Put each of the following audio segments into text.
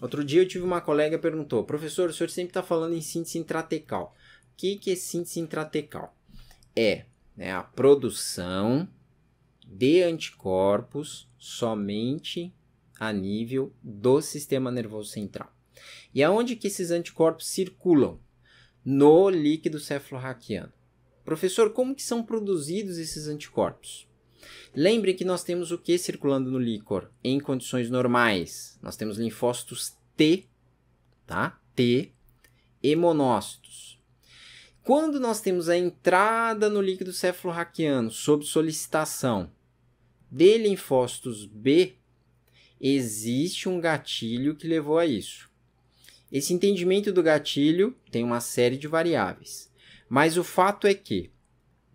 Outro dia eu tive uma colega que perguntou, professor, o senhor sempre está falando em síntese intratecal. O que, que é síntese intratecal? É né, a produção de anticorpos somente a nível do sistema nervoso central. E aonde que esses anticorpos circulam? No líquido cefalorraquiano. Professor, como que são produzidos esses anticorpos? Lembre que nós temos o que circulando no líquor em condições normais? Nós temos linfócitos T, tá? T e monócitos. Quando nós temos a entrada no líquido cefalorraquiano sob solicitação de linfócitos B, existe um gatilho que levou a isso. Esse entendimento do gatilho tem uma série de variáveis, mas o fato é que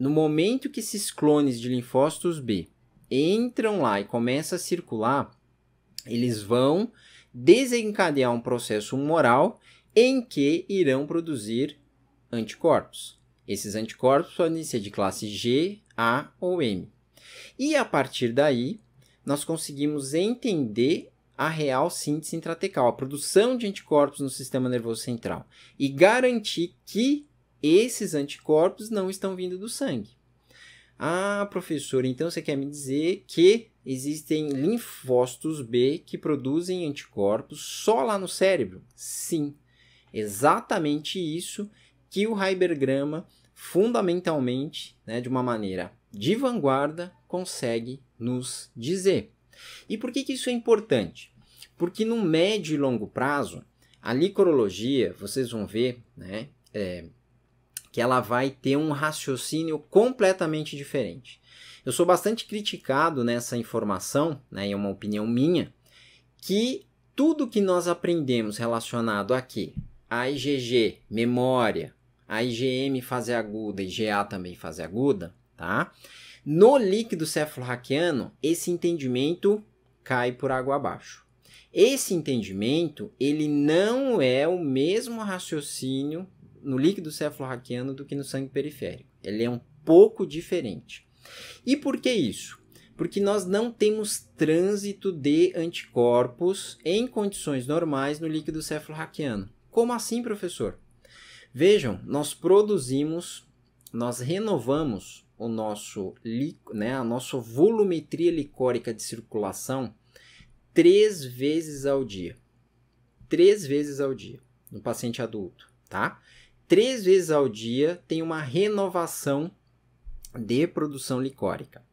no momento que esses clones de linfócitos B entram lá e começam a circular, eles vão desencadear um processo humoral em que irão produzir anticorpos. Esses anticorpos podem ser de classe G, A ou M. E a partir daí, nós conseguimos entender a real síntese intratecal, a produção de anticorpos no sistema nervoso central e garantir que esses anticorpos não estão vindo do sangue. Ah, professor, então você quer me dizer que existem linfócitos B que produzem anticorpos só lá no cérebro? Sim, exatamente isso que o Hybergrama, fundamentalmente, né, de uma maneira de vanguarda, consegue nos dizer. E por que, que isso é importante? Porque no médio e longo prazo, a licorologia, vocês vão ver, né, é, que ela vai ter um raciocínio completamente diferente. Eu sou bastante criticado nessa informação, né, é uma opinião minha, que tudo que nós aprendemos relacionado aqui, a IgG, memória, a IgM fase aguda, IgA também fase aguda, tá? No líquido cefalorraquiano, esse entendimento cai por água abaixo. Esse entendimento, ele não é o mesmo raciocínio no líquido cefalorraquiano do que no sangue periférico. Ele é um pouco diferente. E por que isso? Porque nós não temos trânsito de anticorpos em condições normais no líquido cefalorraquiano. Como assim, professor? Vejam, nós produzimos, nós renovamos o nosso, né, a nossa volumetria licórica de circulação três vezes ao dia. Três vezes ao dia no paciente adulto, tá? três vezes ao dia tem uma renovação de produção licórica.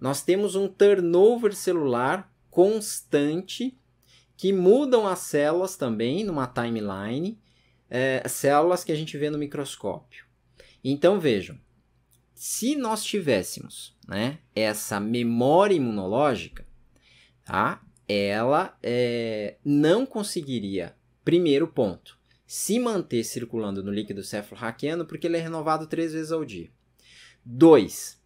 Nós temos um turnover celular constante que mudam as células também numa timeline, é, células que a gente vê no microscópio. Então vejam, se nós tivéssemos né, essa memória imunológica, tá, ela é, não conseguiria, primeiro ponto, se manter circulando no líquido cefalorraquiano porque ele é renovado três vezes ao dia. 2.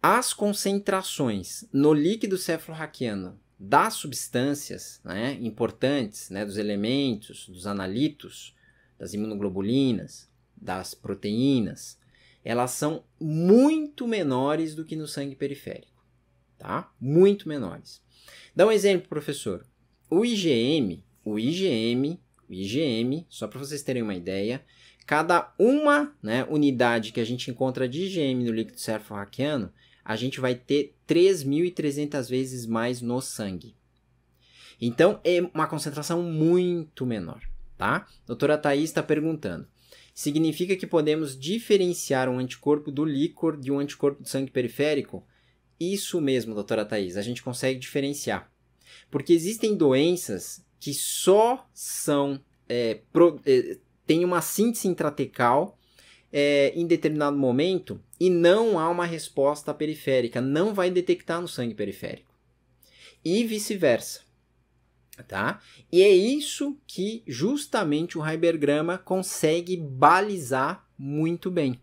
As concentrações no líquido cefalorraquiano das substâncias né, importantes, né, dos elementos, dos analitos, das imunoglobulinas, das proteínas, elas são muito menores do que no sangue periférico, tá? Muito menores. Dá um exemplo, professor. O IgM, o IgM IgM, só para vocês terem uma ideia, cada uma né, unidade que a gente encontra de IgM no líquido cefalorraquiano, a gente vai ter 3.300 vezes mais no sangue. Então, é uma concentração muito menor, tá? Doutora Thais está perguntando. Significa que podemos diferenciar um anticorpo do líquor de um anticorpo do sangue periférico? Isso mesmo, doutora Thais, a gente consegue diferenciar. Porque existem doenças que só são é, pro, é, tem uma síntese intratecal é, em determinado momento e não há uma resposta periférica, não vai detectar no sangue periférico. E vice-versa. Tá? E é isso que justamente o hibergrama consegue balizar muito bem.